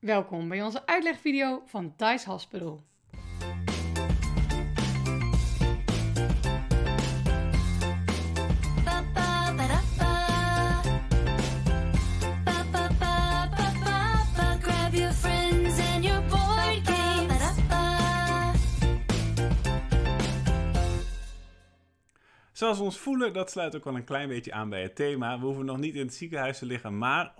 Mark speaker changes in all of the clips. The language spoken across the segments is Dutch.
Speaker 1: Welkom bij onze uitlegvideo van Thijs Hospital.
Speaker 2: Zoals we ons voelen, dat sluit ook wel een klein beetje aan bij het thema. We hoeven nog niet in het ziekenhuis te liggen, maar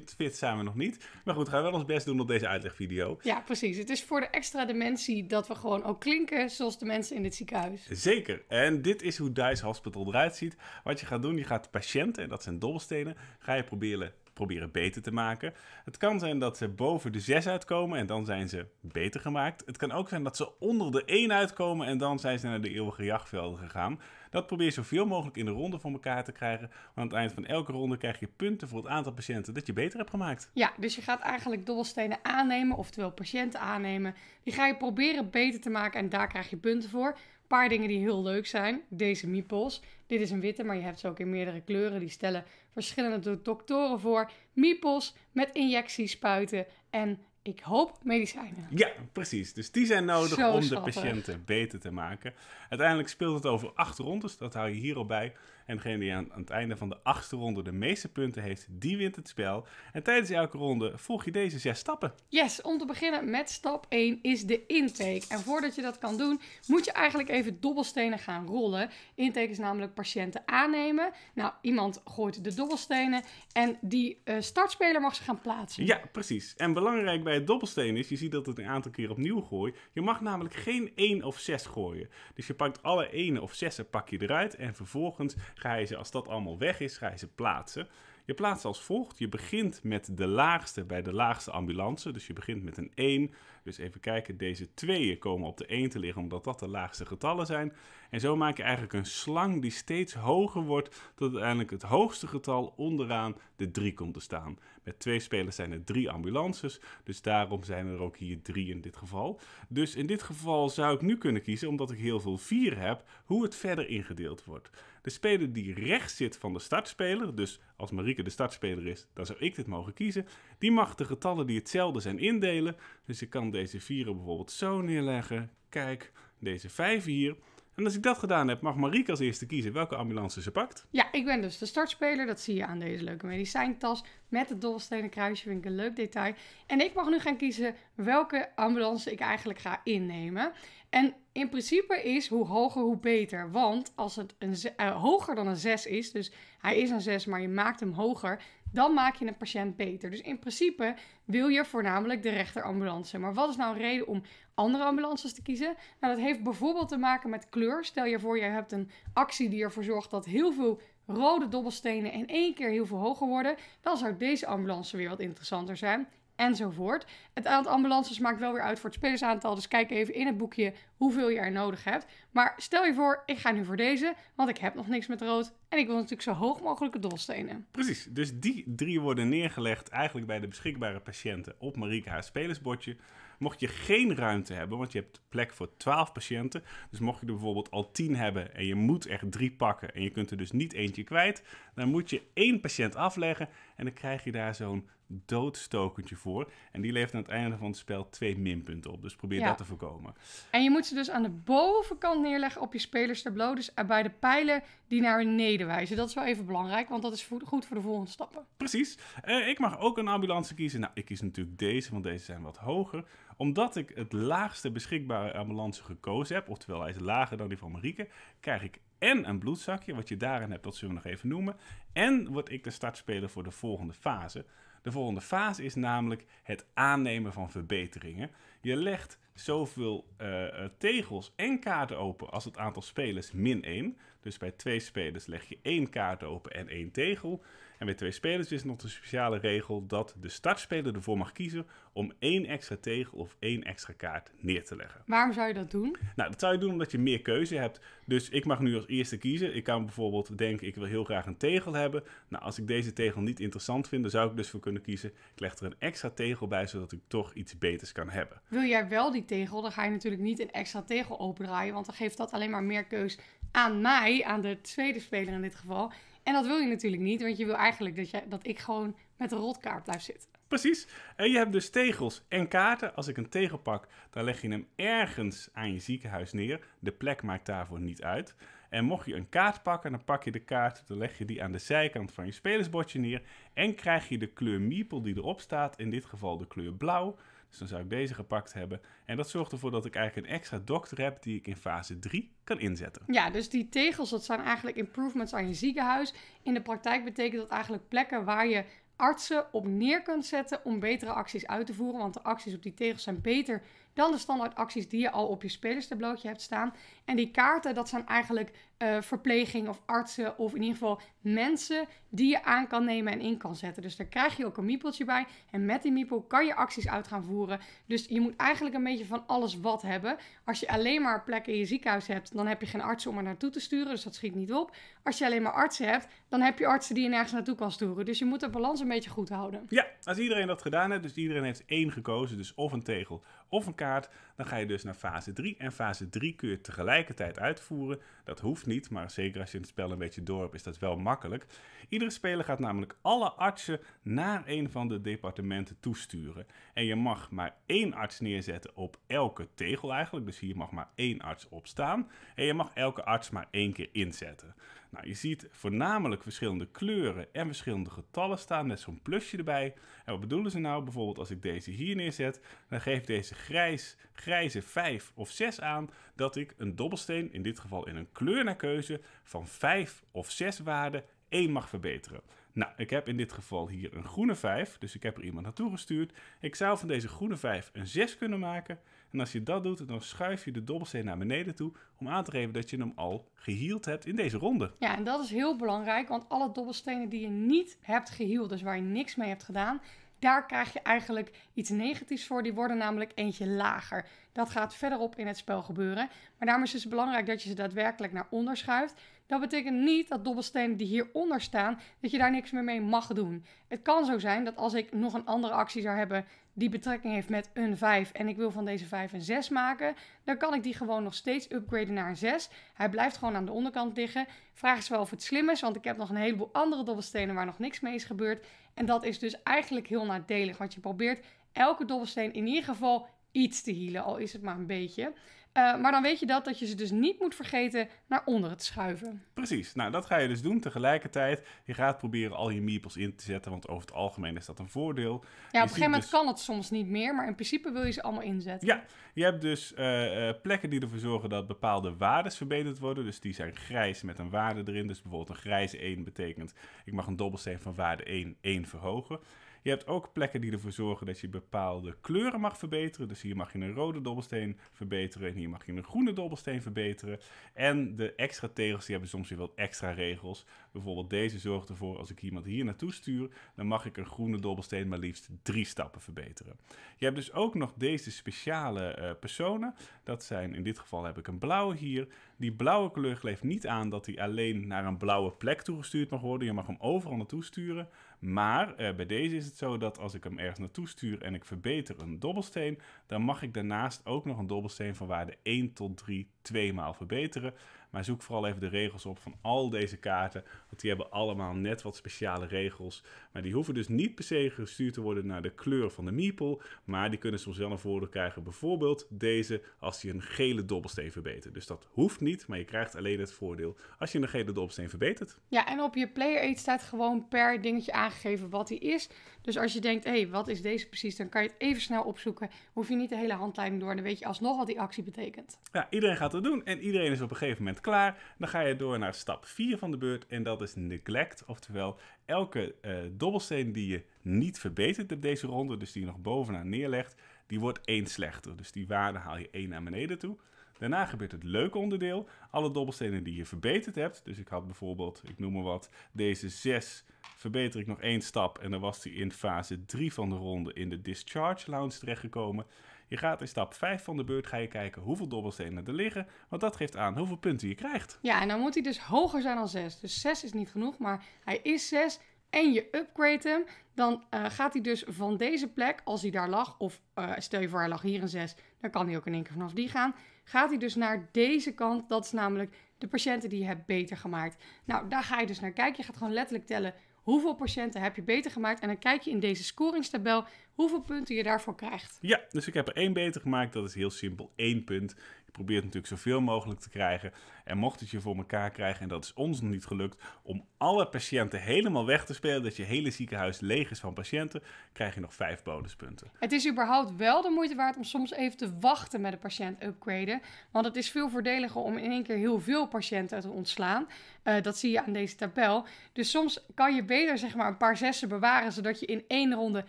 Speaker 2: 100% fit zijn we nog niet. Maar goed, gaan we wel ons best doen op deze uitlegvideo.
Speaker 1: Ja, precies. Het is voor de extra dimensie dat we gewoon ook klinken zoals de mensen in het ziekenhuis.
Speaker 2: Zeker. En dit is hoe Dice Hospital eruit ziet. Wat je gaat doen, je gaat de patiënten, en dat zijn dobbelstenen, ga je proberen proberen beter te maken. Het kan zijn dat ze boven de 6 uitkomen en dan zijn ze beter gemaakt. Het kan ook zijn dat ze onder de 1 uitkomen en dan zijn ze naar de eeuwige jachtvelden gegaan. Dat probeer je zoveel mogelijk in de ronde voor elkaar te krijgen. Want aan het eind van elke ronde krijg je punten voor het aantal patiënten dat je beter hebt gemaakt.
Speaker 1: Ja, dus je gaat eigenlijk dobbelstenen aannemen, oftewel patiënten aannemen. Die ga je proberen beter te maken en daar krijg je punten voor paar dingen die heel leuk zijn. Deze meeples. Dit is een witte, maar je hebt ze ook in meerdere kleuren. Die stellen verschillende doktoren voor. Meeples met injectiespuiten en ik hoop medicijnen.
Speaker 2: Ja, precies. Dus die zijn nodig om de patiënten beter te maken. Uiteindelijk speelt het over acht rondes. Dat hou je hier al bij. En degene die aan, het einde van de achtste ronde de meeste punten heeft, die wint het spel. En tijdens elke ronde volg je deze zes stappen.
Speaker 1: Yes, om te beginnen met stap 1 is de intake. En voordat je dat kan doen, moet je eigenlijk even dobbelstenen gaan rollen. Intake is namelijk patiënten aannemen. Nou, iemand gooit de dobbelstenen en die eh, startspeler mag ze gaan plaatsen. Ja,
Speaker 2: precies. En belangrijk bij het dobbelstenen is, je ziet dat het een aantal keer opnieuw gooit. Je mag namelijk geen 1 of 6 gooien. Dus je pakt alle 1 of 6 pak je eruit en vervolgens ga je ze, als dat allemaal weg is, ga je ze plaatsen. Je plaatst als volgt. Je begint met de laagste bij de laagste ambulance. Dus je begint met een 1. Dus even kijken, deze tweeën komen op de 1 te liggen omdat dat de laagste getallen zijn. En zo maak je eigenlijk een slang die steeds hoger wordt tot uiteindelijk het hoogste getal onderaan de 3 komt te staan. Met twee spelers zijn er drie ambulances, dus daarom zijn er ook hier drie in dit geval. Dus in dit geval zou ik nu kunnen kiezen, omdat ik heel veel 4 heb, hoe het verder ingedeeld wordt. De speler die rechts zit van de startspeler, dus als Marieke de startspeler is, dan zou ik dit mogen kiezen. Die mag de getallen die hetzelfde zijn indelen, dus ik kan de deze vieren bijvoorbeeld zo neerleggen. Kijk, deze vijf hier. En als ik dat gedaan heb, mag Marieke als eerste kiezen welke ambulance ze pakt.
Speaker 1: Ja, ik ben dus de startspeler. Dat zie je aan deze leuke medicijntas met het dobbelstenen kruisje. Vind ik een leuk detail. En ik mag nu gaan kiezen welke ambulance ik eigenlijk ga innemen. En in principe is hoe hoger hoe beter. Want als het een, eh, hoger dan een 6 is, dus hij is een 6, maar je maakt hem hoger, dan maak je een patiënt beter. Dus in principe wil je voornamelijk de rechterambulance. Maar wat is nou een reden om andere ambulances te kiezen? Nou, dat heeft bijvoorbeeld te maken met kleur. Stel je voor, je hebt een actie die ervoor zorgt dat heel veel rode dobbelstenen in één keer heel veel hoger worden. Dan zou deze ambulance weer wat interessanter zijn enzovoort. Het aantal ambulances maakt wel weer uit voor het spelersaantal. Dus kijk even in het boekje hoeveel je er nodig hebt. Maar stel je voor, ik ga nu voor deze, want ik heb nog niks met rood. En ik wil natuurlijk zo hoog mogelijke dolstenen.
Speaker 2: Precies, dus die drie worden neergelegd eigenlijk bij de beschikbare patiënten op Marieke haar spelersbordje. Mocht je geen ruimte hebben, want je hebt plek voor 12 patiënten. Dus mocht je er bijvoorbeeld al 10 hebben en je moet echt drie pakken en je kunt er dus niet eentje kwijt, dan moet je één patiënt afleggen en dan krijg je daar zo'n doodstokentje voor. En die levert aan het einde van het spel twee minpunten op. Dus probeer dat te voorkomen.
Speaker 1: En je moet ze dus aan de bovenkant neerleggen op je spelerstableau. Dus bij de pijlen die naar beneden wijzen. Dat is wel even belangrijk, want dat is goed voor de volgende stappen.
Speaker 2: Precies. Eh, ik mag ook een ambulance kiezen. Nou, ik kies natuurlijk deze, want deze zijn wat hoger. Omdat ik het laagste beschikbare ambulance gekozen heb, oftewel hij is lager dan die van Marieke, krijg ik en een bloedzakje. Wat je daarin hebt, dat zullen we nog even noemen. En word ik de startspeler voor de volgende fase. De volgende fase is namelijk het aannemen van verbeteringen. Je legt zoveel eh, eh, tegels en kaarten open als het aantal spelers min 1. Dus bij twee spelers leg je één kaart open en één tegel. En bij twee spelers is nog een speciale regel dat de startspeler ervoor mag kiezen om één extra tegel of één extra kaart neer te leggen.
Speaker 1: Waarom zou je dat doen?
Speaker 2: Nou, dat zou je doen omdat je meer keuze hebt. Dus ik mag nu als eerste kiezen. Ik kan bijvoorbeeld denken, ik wil heel graag een tegel hebben. Nou, als ik deze tegel niet interessant vind, dan zou ik dus voor kunnen kiezen. Ik leg er een extra tegel bij, zodat ik toch iets beters kan hebben.
Speaker 1: Wil jij wel die tegel, dan ga je natuurlijk niet een extra tegel opendraaien, want dan geeft dat alleen maar meer keus aan mij, aan de tweede speler in dit geval. En dat wil je natuurlijk niet, want je wil eigenlijk dat, dat ik gewoon met een rotkaart blijf zitten. Precies. En
Speaker 2: je hebt dus tegels en kaarten. Als ik een tegel pak, dan leg je hem ergens aan je ziekenhuis neer. De plek maakt daarvoor niet uit. En mocht je een kaart pakken, dan pak je de kaart, dan leg je die aan de zijkant van je spelersbordje neer. En krijg je de kleur meeple die erop staat, in dit geval de kleur blauw. Dus dan zou ik deze gepakt hebben. En dat zorgt ervoor dat ik eigenlijk een extra dokter heb die ik in fase 3 kan inzetten.
Speaker 1: Ja, dus die tegels, dat zijn eigenlijk improvements aan je ziekenhuis. In de praktijk betekent dat eigenlijk plekken waar je artsen op neer kunt zetten om betere acties uit te voeren. Want de acties op die tegels zijn beter dan de standaardacties die je al op je spelerstablootje hebt staan. En die kaarten, dat zijn eigenlijk uh, verpleging of artsen of in ieder geval mensen die je aan kan nemen en in kan zetten. Dus daar krijg je ook een miepeltje bij en met die miepel kan je acties uit gaan voeren. Dus je moet eigenlijk een beetje van alles wat hebben. Als je alleen maar plekken in je ziekenhuis hebt, dan heb je geen artsen om er naartoe te sturen, dus dat schiet niet op. Als je alleen maar artsen hebt, dan heb je artsen die je nergens naartoe kan sturen. Dus je moet de balans een beetje goed houden.
Speaker 2: Ja, als iedereen dat gedaan heeft, dus iedereen heeft één gekozen, dus of een tegel of een kaart, dan ga je dus naar fase 3. En fase 3 kun je tegelijkertijd uitvoeren. Dat hoeft niet, maar zeker als je het spel een beetje door hebt, is dat wel makkelijk. Iedere speler gaat namelijk alle artsen naar een van de departementen toesturen. En je mag maar één arts neerzetten op elke tegel eigenlijk. Dus hier mag maar één arts op staan. En je mag elke arts maar één keer inzetten. Nou, je ziet voornamelijk verschillende kleuren en verschillende getallen staan met zo'n plusje erbij. En wat bedoelen ze nou? Bijvoorbeeld als ik deze hier neerzet, dan geeft deze grijs, grijze 5 of 6 aan dat ik een dobbelsteen, in dit geval in een kleur naar keuze, van 5 of 6 waarden één mag verbeteren. Nou, ik heb in dit geval hier een groene 5, dus ik heb er iemand naartoe gestuurd. Ik zou van deze groene 5 een 6 kunnen maken. En als je dat doet, dan schuif je de dobbelsteen naar beneden toe om aan te geven dat je hem al geheeld hebt in deze ronde.
Speaker 1: Ja, en dat is heel belangrijk, want alle dobbelstenen die je niet hebt gehield, dus waar je niks mee hebt gedaan, daar krijg je eigenlijk iets negatiefs voor. Die worden namelijk eentje lager. Dat gaat verderop in het spel gebeuren. Maar daarom is het dus belangrijk dat je ze daadwerkelijk naar onder schuift. Dat betekent niet dat dobbelstenen die hieronder staan, dat je daar niks meer mee mag doen. Het kan zo zijn dat als ik nog een andere actie zou hebben die betrekking heeft met een 5 en ik wil van deze 5 een 6 maken, dan kan ik die gewoon nog steeds upgraden naar een 6. Hij blijft gewoon aan de onderkant liggen. Vraag is wel of het slim is, want ik heb nog een heleboel andere dobbelstenen waar nog niks mee is gebeurd. En dat is dus eigenlijk heel nadelig, want je probeert elke dobbelsteen in ieder geval iets te hielen, al is het maar een beetje. Eh, maar dan weet je dat, dat je ze dus niet moet vergeten naar onder te schuiven.
Speaker 2: Precies, nou dat ga je dus doen tegelijkertijd. Je gaat proberen al je meeples in te zetten, want over het algemeen is dat een voordeel. Ja, op een gegeven moment dus kan
Speaker 1: het soms niet meer, maar in principe wil je ze allemaal inzetten.
Speaker 2: Ja, je hebt dus eh, eh, plekken die ervoor zorgen dat bepaalde waardes verbeterd worden. Dus die zijn grijs met een waarde erin. Dus bijvoorbeeld een grijze 1 betekent, ik mag een dobbelsteen van waarde 1, 1 verhogen. Je hebt ook plekken die ervoor zorgen dat je bepaalde kleuren mag verbeteren. Dus hier mag je een rode dobbelsteen verbeteren en hier mag je een groene dobbelsteen verbeteren. En de extra tegels, die hebben soms weer wat extra regels. Bijvoorbeeld deze zorgt ervoor, als ik iemand hier naartoe stuur, dan mag ik een groene dobbelsteen maar liefst drie stappen verbeteren. Je hebt dus ook nog deze speciale eh, personen. Dat zijn, in dit geval heb ik een blauwe hier. Die blauwe kleur geeft niet aan dat hij alleen naar een blauwe plek toegestuurd mag worden. Je mag hem overal naartoe sturen. Maar eh, bij deze is het zo dat als ik hem ergens naartoe stuur en ik verbeter een dobbelsteen, dan mag ik daarnaast ook nog een dobbelsteen van waarde 1 tot 3 twee maal verbeteren. Maar zoek vooral even de regels op van al deze kaarten. Want die hebben allemaal net wat speciale regels. Maar die hoeven dus niet per se gestuurd te worden naar de kleur van de meeple. Maar die kunnen soms wel een voordeel krijgen. Bijvoorbeeld deze als je een gele dobbelsteen verbetert. Dus dat hoeft niet, maar je krijgt alleen het voordeel als je een gele dobbelsteen verbetert.
Speaker 1: Ja, en op je player aid staat gewoon per dingetje aangegeven wat die is. Dus als je denkt, hé, hey, wat is deze precies? Dan kan je het even snel opzoeken. Hoef je niet de hele handleiding door. Dan weet je alsnog wat die actie betekent.
Speaker 2: Ja, iedereen gaat dat doen. En iedereen is op een gegeven moment klaar, dan ga je door naar stap 4 van de beurt en dat is neglect. Oftewel, elke eh, dobbelsteen die je niet verbetert op deze ronde, dus die je nog bovenaan neerlegt, die wordt één slechter. Dus die waarde haal je één naar beneden toe. Daarna gebeurt het leuke onderdeel. Alle dobbelstenen die je verbeterd hebt. Dus ik had bijvoorbeeld, ik noem maar wat, deze 6 verbeter ik nog één stap. En dan was die in fase 3 van de ronde in de Discharge Lounge terechtgekomen. Je gaat in stap 5 van de beurt ga je kijken hoeveel dobbelstenen er liggen. Want dat geeft aan hoeveel punten je
Speaker 1: krijgt. Ja, en dan moet hij dus hoger zijn dan 6. Dus 6 is niet genoeg, maar hij is 6 en je upgrade hem, dan eh, gaat hij dus van deze plek, als hij daar lag, of eh, stel je voor hij lag hier een 6, dan kan hij ook in één keer vanaf die gaan, gaat hij dus naar deze kant. Dat is namelijk de patiënten die je hebt beter gemaakt. Nou, daar ga je dus naar kijken. Je gaat gewoon letterlijk tellen hoeveel patiënten heb je beter gemaakt. En dan kijk je in deze scoringstabel hoeveel punten je daarvoor krijgt.
Speaker 2: Ja, dus ik heb er één beter gemaakt. Dat is heel simpel, Eén punt. Je probeert natuurlijk zoveel mogelijk te krijgen. En mocht het je voor elkaar krijgen, en dat is ons nog niet gelukt, om alle patiënten helemaal weg te spelen, dat je hele ziekenhuis leeg is van patiënten, krijg je nog vijf bonuspunten.
Speaker 1: Het is überhaupt wel de moeite waard om soms even te wachten met een patiënt upgraden. Want het is veel voordeliger om in één keer heel veel patiënten te ontslaan. Eh, dat zie je aan deze tabel. Dus soms kan je beter zeg maar een paar zessen bewaren, zodat je in één ronde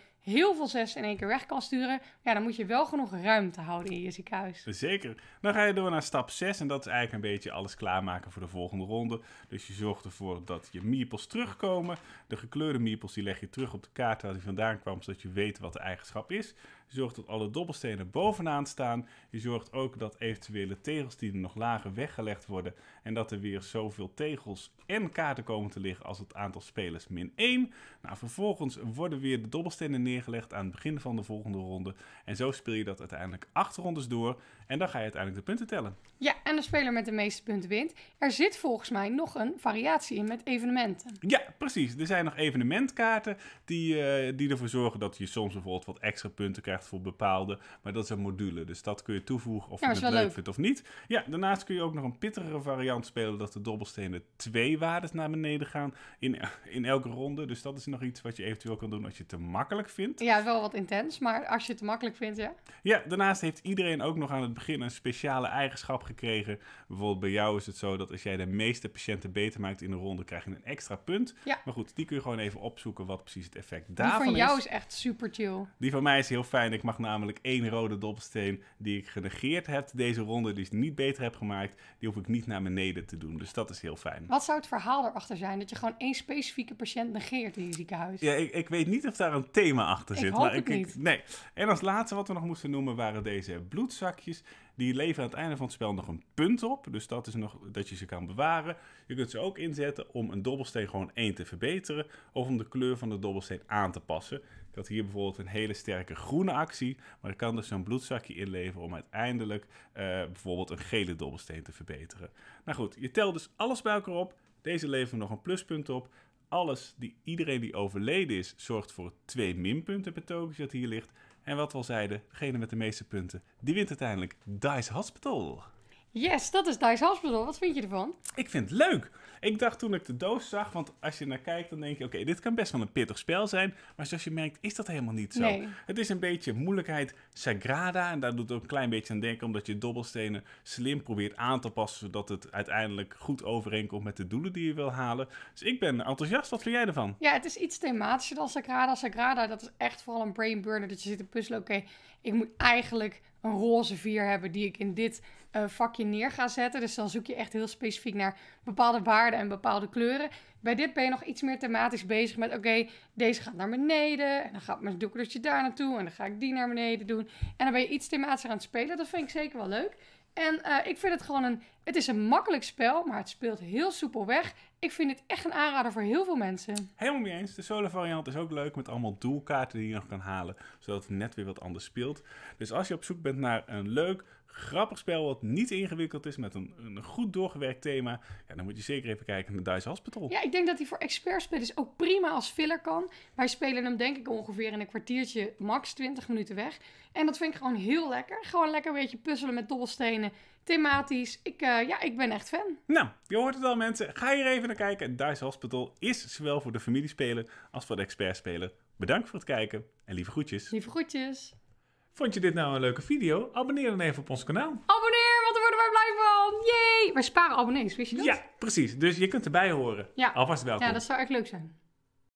Speaker 1: heel veel zes in één keer weg kan sturen. Ja, dan moet je wel genoeg ruimte houden in je ziekenhuis.
Speaker 2: Zeker. Dan ga je door naar stap 6 en dat is eigenlijk een beetje alles klaarmaken voor de volgende ronde. Dus je zorgt ervoor dat je meeples terugkomen. De gekleurde meeples die leg je terug op de kaart waar die vandaan kwam, zodat je weet wat de eigenschap is. Je zorgt dat alle dobbelstenen bovenaan staan. Je zorgt ook dat eventuele tegels die er nog lager weggelegd worden en dat er weer zoveel tegels en kaarten komen te liggen als het aantal spelers min 1. Nou, vervolgens worden weer de dobbelstenen neergelegd aan het begin van de volgende ronde. En zo speel je dat uiteindelijk acht rondes door. En dan ga je uiteindelijk de punten tellen.
Speaker 1: Ja, en de speler met de meeste punten wint. Er zit volgens mij nog een variatie in met evenementen. Ja,
Speaker 2: precies. Er zijn nog evenementkaarten die, eh, die ervoor zorgen dat je soms bijvoorbeeld wat extra punten krijgt voor bepaalde. Maar dat is een module, dus dat kun je toevoegen of ja, je het leuk, vindt of niet. Ja, daarnaast kun je ook nog een pittigere variant spelen dat de dobbelstenen twee waardes naar beneden gaan in, in elke ronde. Dus dat is nog iets wat je eventueel kan doen als je het te makkelijk vindt.
Speaker 1: Ja, wel wat intens, maar als je het te makkelijk vindt, ja.
Speaker 2: Ja, daarnaast heeft iedereen ook nog aan het begin een speciale eigenschap gekregen. Bijvoorbeeld bij jou is het zo dat als jij de meeste patiënten beter maakt in de ronde, krijg je een extra punt. Maar goed, die kun je gewoon even opzoeken wat precies het effect daarvan is. Die van jou is.
Speaker 1: echt super chill.
Speaker 2: Die van mij is heel fijn. Ik mag namelijk één rode dobbelsteen die ik genegeerd heb deze ronde, die ik niet beter heb gemaakt, die hoef ik niet naar beneden te doen. Dus dat is heel fijn.
Speaker 1: Wat zou het verhaal erachter zijn? Dat je gewoon één specifieke patiënt negeert in je ziekenhuis? Ja, ik,
Speaker 2: ik weet niet of daar een thema achter ik zit. Hoop maar niet. nee. En als laatste wat we nog moesten noemen waren deze bloedzakjes. Die leveren aan het einde van het spel nog een punt op. Dus dat is nog dat je ze kan bewaren. Je kunt ze ook inzetten om een dobbelsteen gewoon één te verbeteren. Of om de kleur van de dobbelsteen aan te passen. Ik had hier bijvoorbeeld een hele sterke groene actie. Maar ik kan dus zo'n bloedzakje inleveren om uiteindelijk eh, bijvoorbeeld een gele dobbelsteen te verbeteren. Nou goed, je telt dus alles bij elkaar op. Deze leveren nog een pluspunt op alles, die, iedereen die overleden is, zorgt voor twee minpunten per token dat hier ligt. En wat we al zeiden, degene met de meeste punten, die wint uiteindelijk Dice Hospital.
Speaker 1: Yes, dat is Dice Hospital. Wat vind je ervan?
Speaker 2: Ik vind het leuk. Ik dacht toen ik de doos zag, want als je naar kijkt, dan denk je: oké, dit kan best wel een pittig spel zijn. Maar zoals je merkt, is dat helemaal niet zo. Nee. Het is een beetje moeilijkheid sagrada. En daar doet het ook een klein beetje aan denken, omdat je dobbelstenen slim probeert aan te passen. zodat het uiteindelijk goed overeenkomt met de doelen die je wil halen. Dus ik ben enthousiast. Wat vind jij ervan?
Speaker 1: Ja, het is iets thematischer dan sagrada. Sagrada, dat is echt vooral een brain burner. Dat je zit te puzzelen: oké, ik moet eigenlijk een roze vier hebben die ik in dit eh, vakje neer ga zetten. Dus dan zoek je echt heel specifiek naar bepaalde waarden en bepaalde kleuren. Bij dit ben je nog iets meer thematisch bezig met: oké, deze gaat naar beneden. En dan gaat mijn doekertje daar naartoe. En dan ga ik die naar beneden doen. En dan ben je iets thematisch aan het spelen. Dat vind ik zeker wel leuk. En eh, ik vind het gewoon een. Het is een makkelijk spel, maar het speelt heel soepel weg. Ik vind het echt een aanrader voor heel veel mensen.
Speaker 2: Helemaal niet eens. De solo variant is ook leuk met allemaal doelkaarten die je nog kan halen, zodat het net weer wat anders speelt. Dus als je op zoek bent naar een leuk grappig spel wat niet ingewikkeld is, met een, een goed doorgewerkt thema. Ja, dan moet je zeker even kijken naar Dice Hospital.
Speaker 1: Ja, ik denk dat hij voor expertspelers ook prima als filler kan. Wij spelen hem denk ik ongeveer in een kwartiertje, max 20 minuten weg. En dat vind ik gewoon heel lekker. Gewoon lekker een beetje puzzelen met dobbelstenen, thematisch. Ik, eh, ja, ik ben echt fan.
Speaker 2: Nou, je hoort het al mensen. Ga hier even naar kijken. Dice Hospital is zowel voor de familiespeler als voor de expertspeler. Bedankt voor het kijken en lieve groetjes. Lieve groetjes. Vond je dit nou een leuke video? Abonneer dan even op ons kanaal.
Speaker 1: Abonneer, want dan worden wij blij van. Jee! Wij sparen abonnees, wist je dat? Ja,
Speaker 2: precies. Dus je kunt erbij horen. Ja. Alvast welkom. Ja, dat
Speaker 1: zou echt leuk zijn.